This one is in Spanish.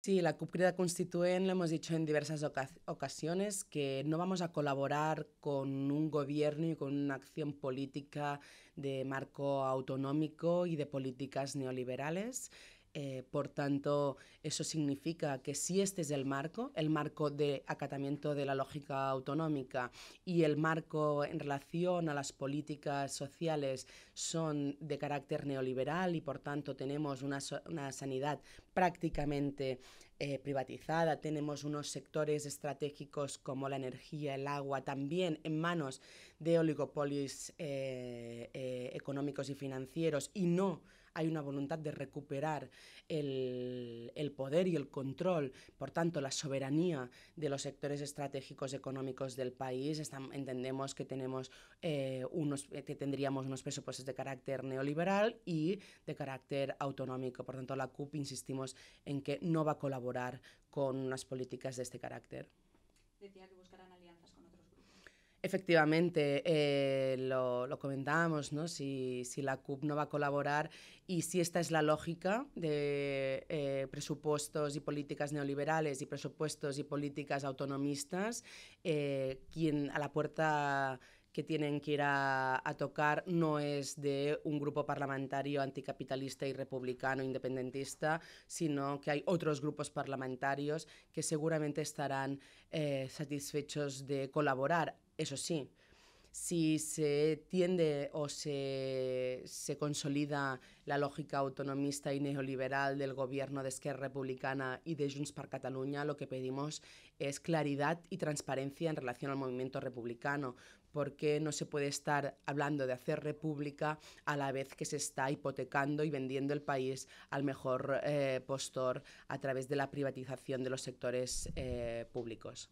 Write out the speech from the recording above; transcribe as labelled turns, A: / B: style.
A: Sí, la CUP Crida lo hemos dicho en diversas ocasiones que no vamos a colaborar con un gobierno y con una acción política de marco autonómico y de políticas neoliberales. Eh, por tanto, eso significa que si este es el marco, el marco de acatamiento de la lógica autonómica y el marco en relación a las políticas sociales son de carácter neoliberal y por tanto tenemos una, sanidad prácticamente eh, privatizada, tenemos unos sectores estratégicos como la energía, el agua, también en manos de oligopolios eh, económicos y financieros y no hay una voluntad de recuperar el, poder y el control, por tanto, la soberanía de los sectores estratégicos económicos del país. entendemos que, tenemos, eh, unos, eh, que tendríamos unos presupuestos de carácter neoliberal y de carácter autonómico. Por tanto, la CUP insistimos en que no va a colaborar con unas políticas de este carácter. Efectivamente, eh, lo, lo, comentábamos, ¿no? Si, la CUP no va a colaborar y si esta es la lógica de eh, presupuestos y políticas neoliberales y presupuestos y políticas autonomistas, eh, quien a la puerta que tienen que ir a, tocar no es de un grupo parlamentario anticapitalista y republicano independentista, sino que hay otros grupos parlamentarios que seguramente estarán eh, satisfechos de colaborar. Eso sí, si se tiende o se, se, consolida la lógica autonomista y neoliberal del gobierno de Esquerra Republicana y de Junts per Catalunya, lo que pedimos es claridad y transparencia en relación al movimiento republicano, porque no se puede estar hablando de hacer república a la vez que se está hipotecando y vendiendo el país al mejor eh, postor a través de la privatización de los sectores eh, públicos.